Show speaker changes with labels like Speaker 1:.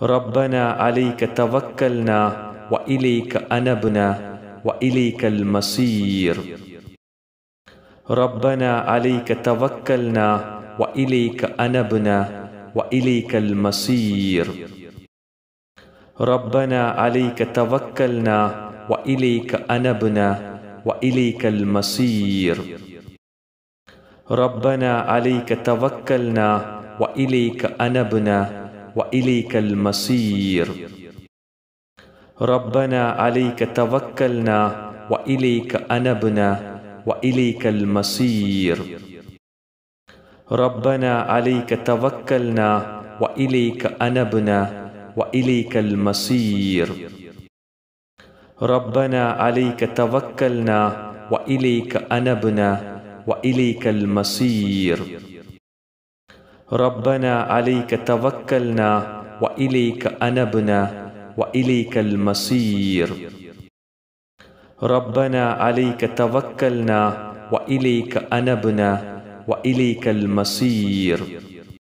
Speaker 1: ربنا عليك توكلنا وإليك أنبنا وإليك المصير ربنا عليك توكلنا وإليك أنبنا وإليك المصير ربنا عليك توكلنا وإليك أنبنا وإليك المصير ربنا عليك توكلنا وإليك أنبنا واليك المصير ربنا عليك توكلنا واليك انبنا واليك المصير ربنا عليك توكلنا واليك انبنا واليك المصير ربنا عليك توكلنا واليك انبنا واليك المصير ربنا عليك توكلنا وإليك أنبنا وإليك المصير ربنا عليك توكلنا وإليك أنبنا وإليك المصير